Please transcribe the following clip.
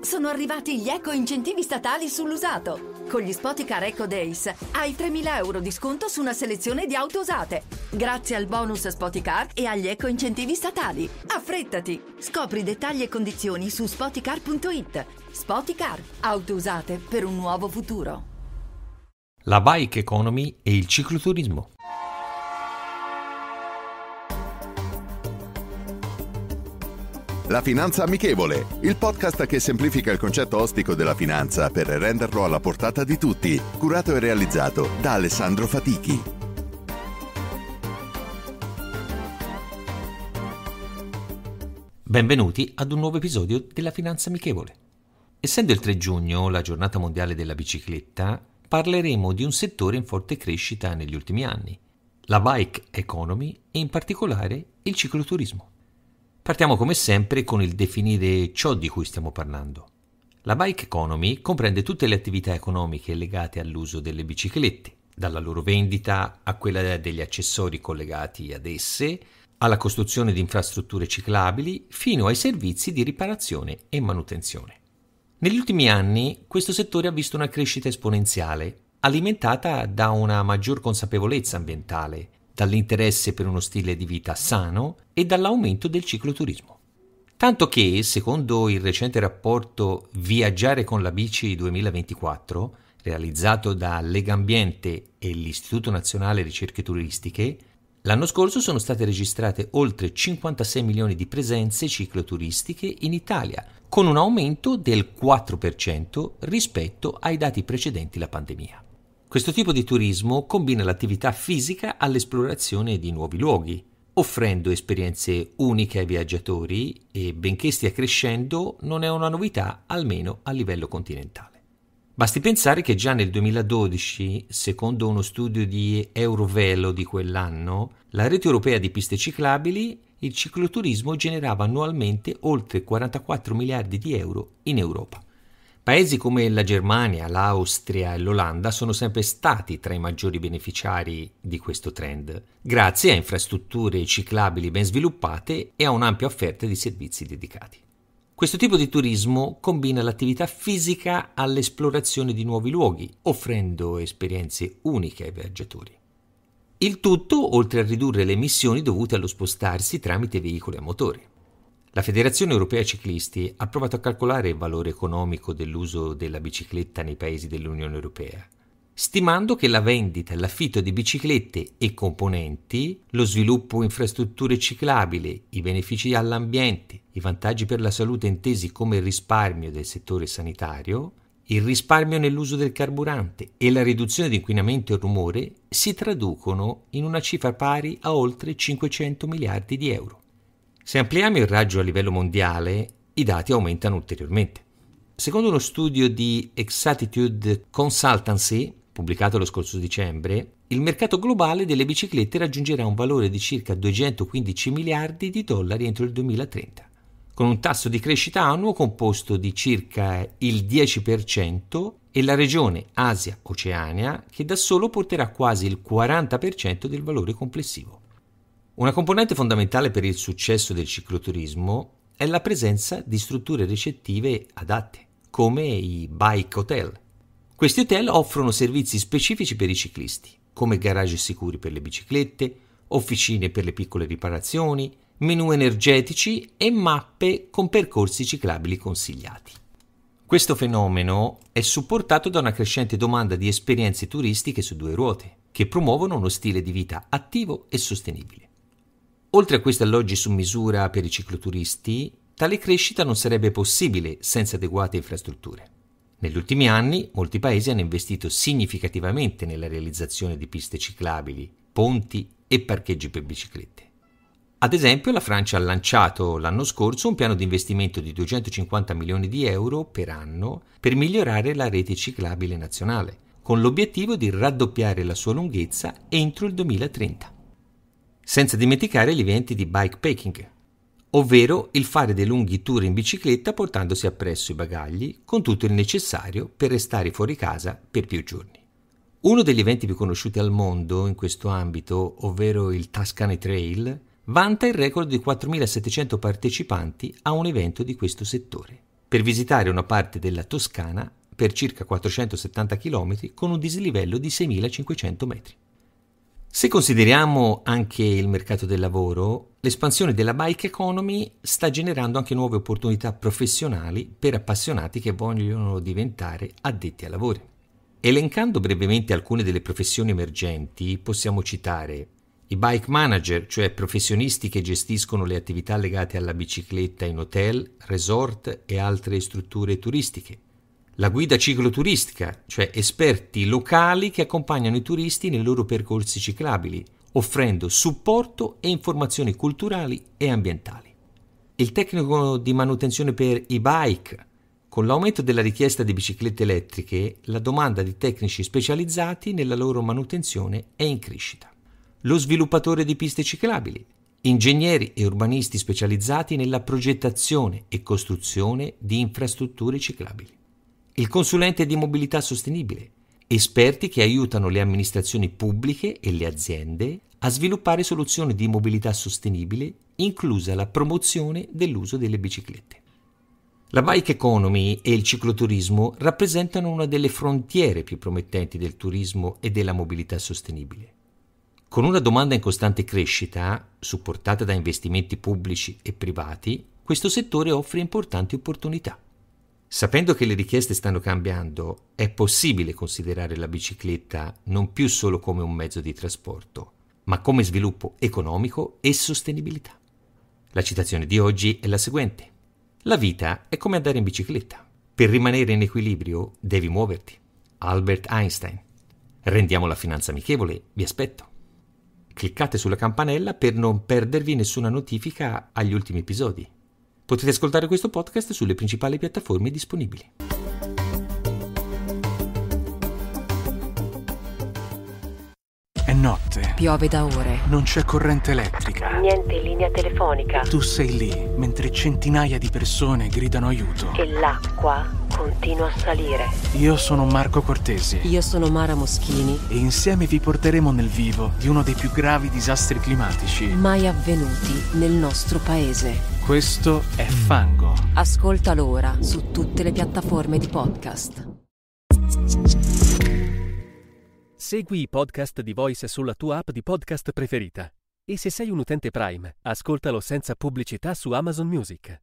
sono arrivati gli eco-incentivi statali sull'usato. Con gli Spoticar Eco Days hai 3.000 euro di sconto su una selezione di auto usate, grazie al bonus Spoticar e agli eco-incentivi statali. Affrettati! Scopri dettagli e condizioni su spoticar.it. Spoticar, auto usate per un nuovo futuro. La bike economy e il cicloturismo. La Finanza Amichevole, il podcast che semplifica il concetto ostico della finanza per renderlo alla portata di tutti, curato e realizzato da Alessandro Fatichi. Benvenuti ad un nuovo episodio della Finanza Amichevole. Essendo il 3 giugno la giornata mondiale della bicicletta, parleremo di un settore in forte crescita negli ultimi anni, la bike economy e in particolare il cicloturismo. Partiamo come sempre con il definire ciò di cui stiamo parlando. La bike economy comprende tutte le attività economiche legate all'uso delle biciclette, dalla loro vendita a quella degli accessori collegati ad esse, alla costruzione di infrastrutture ciclabili, fino ai servizi di riparazione e manutenzione. Negli ultimi anni questo settore ha visto una crescita esponenziale, alimentata da una maggior consapevolezza ambientale, dall'interesse per uno stile di vita sano e dall'aumento del cicloturismo. Tanto che, secondo il recente rapporto Viaggiare con la bici 2024, realizzato da Legambiente e l'Istituto Nazionale Ricerche Turistiche, l'anno scorso sono state registrate oltre 56 milioni di presenze cicloturistiche in Italia, con un aumento del 4% rispetto ai dati precedenti la pandemia. Questo tipo di turismo combina l'attività fisica all'esplorazione di nuovi luoghi, offrendo esperienze uniche ai viaggiatori e benché stia crescendo non è una novità almeno a livello continentale. Basti pensare che già nel 2012, secondo uno studio di Eurovelo di quell'anno, la rete europea di piste ciclabili, il cicloturismo generava annualmente oltre 44 miliardi di euro in Europa. Paesi come la Germania, l'Austria e l'Olanda sono sempre stati tra i maggiori beneficiari di questo trend, grazie a infrastrutture ciclabili ben sviluppate e a un'ampia offerta di servizi dedicati. Questo tipo di turismo combina l'attività fisica all'esplorazione di nuovi luoghi, offrendo esperienze uniche ai viaggiatori. Il tutto oltre a ridurre le emissioni dovute allo spostarsi tramite veicoli a motore. La Federazione Europea Ciclisti ha provato a calcolare il valore economico dell'uso della bicicletta nei paesi dell'Unione Europea, stimando che la vendita, e l'affitto di biciclette e componenti, lo sviluppo infrastrutture ciclabili, i benefici all'ambiente, i vantaggi per la salute intesi come risparmio del settore sanitario, il risparmio nell'uso del carburante e la riduzione di inquinamento e rumore si traducono in una cifra pari a oltre 500 miliardi di euro. Se ampliamo il raggio a livello mondiale, i dati aumentano ulteriormente. Secondo uno studio di Exatitude Consultancy, pubblicato lo scorso dicembre, il mercato globale delle biciclette raggiungerà un valore di circa 215 miliardi di dollari entro il 2030, con un tasso di crescita annuo composto di circa il 10% e la regione Asia-Oceania che da solo porterà quasi il 40% del valore complessivo. Una componente fondamentale per il successo del cicloturismo è la presenza di strutture ricettive adatte, come i bike hotel. Questi hotel offrono servizi specifici per i ciclisti, come garage sicuri per le biciclette, officine per le piccole riparazioni, menu energetici e mappe con percorsi ciclabili consigliati. Questo fenomeno è supportato da una crescente domanda di esperienze turistiche su due ruote, che promuovono uno stile di vita attivo e sostenibile. Oltre a questi alloggi su misura per i cicloturisti, tale crescita non sarebbe possibile senza adeguate infrastrutture. Negli ultimi anni molti paesi hanno investito significativamente nella realizzazione di piste ciclabili, ponti e parcheggi per biciclette. Ad esempio la Francia ha lanciato l'anno scorso un piano di investimento di 250 milioni di euro per anno per migliorare la rete ciclabile nazionale, con l'obiettivo di raddoppiare la sua lunghezza entro il 2030 senza dimenticare gli eventi di bikepacking, ovvero il fare dei lunghi tour in bicicletta portandosi appresso i bagagli con tutto il necessario per restare fuori casa per più giorni. Uno degli eventi più conosciuti al mondo in questo ambito, ovvero il Tuscany Trail, vanta il record di 4.700 partecipanti a un evento di questo settore, per visitare una parte della Toscana per circa 470 km con un dislivello di 6.500 metri. Se consideriamo anche il mercato del lavoro, l'espansione della bike economy sta generando anche nuove opportunità professionali per appassionati che vogliono diventare addetti ai lavori. Elencando brevemente alcune delle professioni emergenti, possiamo citare i bike manager, cioè professionisti che gestiscono le attività legate alla bicicletta in hotel, resort e altre strutture turistiche la guida cicloturistica, cioè esperti locali che accompagnano i turisti nei loro percorsi ciclabili, offrendo supporto e informazioni culturali e ambientali. Il tecnico di manutenzione per i bike. Con l'aumento della richiesta di biciclette elettriche, la domanda di tecnici specializzati nella loro manutenzione è in crescita. Lo sviluppatore di piste ciclabili, ingegneri e urbanisti specializzati nella progettazione e costruzione di infrastrutture ciclabili il consulente di mobilità sostenibile, esperti che aiutano le amministrazioni pubbliche e le aziende a sviluppare soluzioni di mobilità sostenibile, inclusa la promozione dell'uso delle biciclette. La bike economy e il cicloturismo rappresentano una delle frontiere più promettenti del turismo e della mobilità sostenibile. Con una domanda in costante crescita, supportata da investimenti pubblici e privati, questo settore offre importanti opportunità. Sapendo che le richieste stanno cambiando, è possibile considerare la bicicletta non più solo come un mezzo di trasporto, ma come sviluppo economico e sostenibilità. La citazione di oggi è la seguente. La vita è come andare in bicicletta. Per rimanere in equilibrio devi muoverti. Albert Einstein. Rendiamo la finanza amichevole, vi aspetto. Cliccate sulla campanella per non perdervi nessuna notifica agli ultimi episodi. Potete ascoltare questo podcast sulle principali piattaforme disponibili. È notte. Piove da ore. Non c'è corrente elettrica. Niente in linea telefonica. Tu sei lì, mentre centinaia di persone gridano aiuto. E l'acqua continua a salire. Io sono Marco Cortesi. Io sono Mara Moschini. E insieme vi porteremo nel vivo di uno dei più gravi disastri climatici mai avvenuti nel nostro paese. Questo è Fango. Ascoltalo ora su tutte le piattaforme di podcast. Segui i podcast di Voice sulla tua app di podcast preferita. E se sei un utente Prime, ascoltalo senza pubblicità su Amazon Music.